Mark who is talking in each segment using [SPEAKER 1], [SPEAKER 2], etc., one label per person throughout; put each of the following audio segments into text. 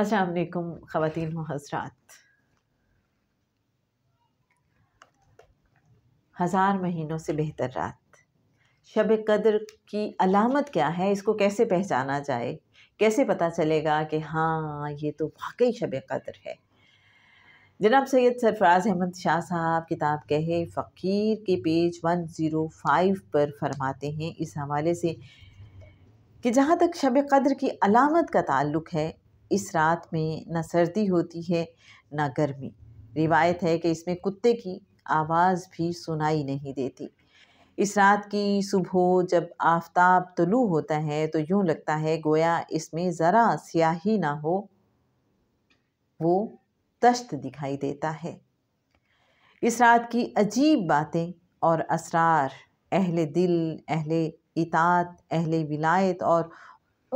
[SPEAKER 1] असलकुम ख़वान हजरात हज़ार महीनों से बेहतर रात शब कदर की अलामत क्या है इसको कैसे पहचाना जाए कैसे पता चलेगा कि हाँ ये तो वाकई शब कदर है जनाब सैद सरफराज अहमद शाह साहब किताब कहे फ़कीर के पेज वन ज़ीरो फ़ाइव पर फरमाते हैं इस हवाले से कि जहाँ तक शब कदर की अलामत का ताल्लुक है इस रात में न सर्दी होती है न गर्मी रिवायत है कि इसमें कुत्ते की आवाज़ भी सुनाई नहीं देती इस रात की सुबह जब आफ़ताब तुलू होता है तो यूँ लगता है गोया इसमें ज़रा स्याही ना हो वो तश्त दिखाई देता है इस रात की अजीब बातें और असरार अहले दिल अहले इतात अहले विलायत और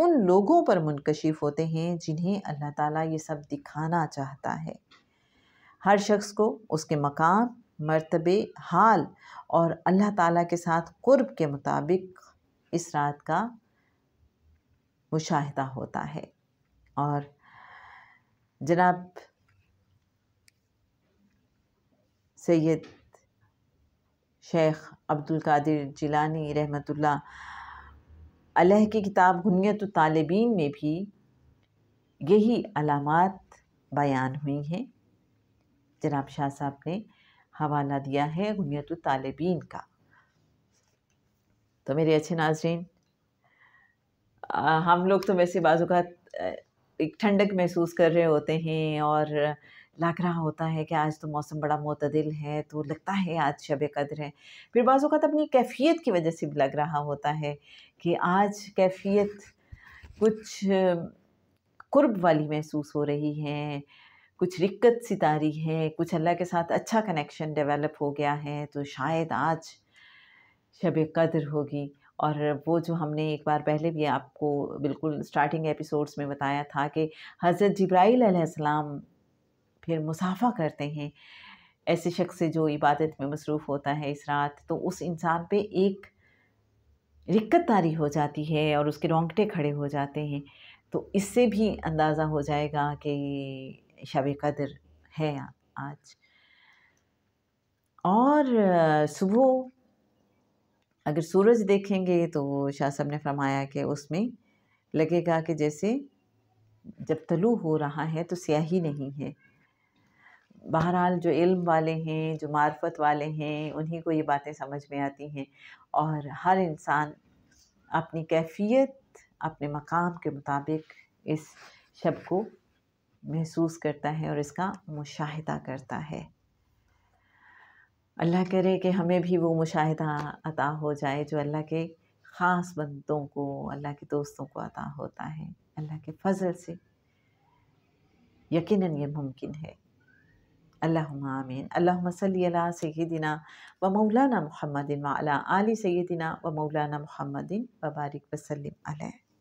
[SPEAKER 1] उन लोगों पर मुनकशिफ होते हैं जिन्हें अल्लाह ताला ये सब दिखाना चाहता है हर शख्स को उसके मकाम मर्तबे हाल और अल्लाह ताला के साथ कुर्ब के मुताबिक इस रात का मुशाहिदा होता है और जनाब सैयद शेख अब्दुल कादिर जिलानी रहमतुल्ला अलह की किताब गुनियत तालबीन तो में भी यही अलामत बयान हुई हैं जनाब शाह साहब ने हवाला दिया है गुनियत तालबीन तो का तो मेरे अच्छे नाजरीन हम लोग तो वैसे बाजूक एक ठंडक महसूस कर रहे होते हैं और लग रहा होता है कि आज तो मौसम बड़ा मतदिल है तो लगता है आज शब कदर है फिर बाज़ अवत अपनी कैफियत की वजह से भी लग रहा होता है कि आज कैफियत कुछ कुर्ब वाली महसूस हो रही है कुछ रिक्कत सितारी है कुछ अल्लाह के साथ अच्छा कनेक्शन डेवलप हो गया है तो शायद आज शब कदर होगी और वो जो हमने एक बार पहले भी आपको बिल्कुल स्टार्टिंग एपिसोड्स में बताया था कि हज़रत जब्राईल फिर मुसाफा करते हैं ऐसे शख्स से जो इबादत में मसरूफ़ होता है इस रात तो उस इंसान पे एक रिक्कत तारी हो जाती है और उसके रोंगटे खड़े हो जाते हैं तो इससे भी अंदाज़ा हो जाएगा कि शब कदर है आज और सुबह अगर सूरज देखेंगे तो शाह साहब ने फरमाया कि उसमें लगेगा कि जैसे जब तलु हो रहा है तो स्याही नहीं है बहरहाल जो इल्म वाले हैं जो मार्फत वाले हैं उन्हीं को ये बातें समझ में आती हैं और हर इंसान अपनी कैफियत अपने मकाम के मुताबिक इस शब को महसूस करता है और इसका मुशाहिदा करता है अल्लाह करे कि हमें भी वो मुशाहिदा अता हो जाए जो अल्लाह के ख़ास बंदों को अल्लाह के दोस्तों को अता होता है अल्लाह के फजल से यकीनन ये मुमकिन है اللهم آمين اللهم صل على سيدنا ومولانا محمد وعلى آل سيدنا ومولانا محمد وبارك وسلم عليه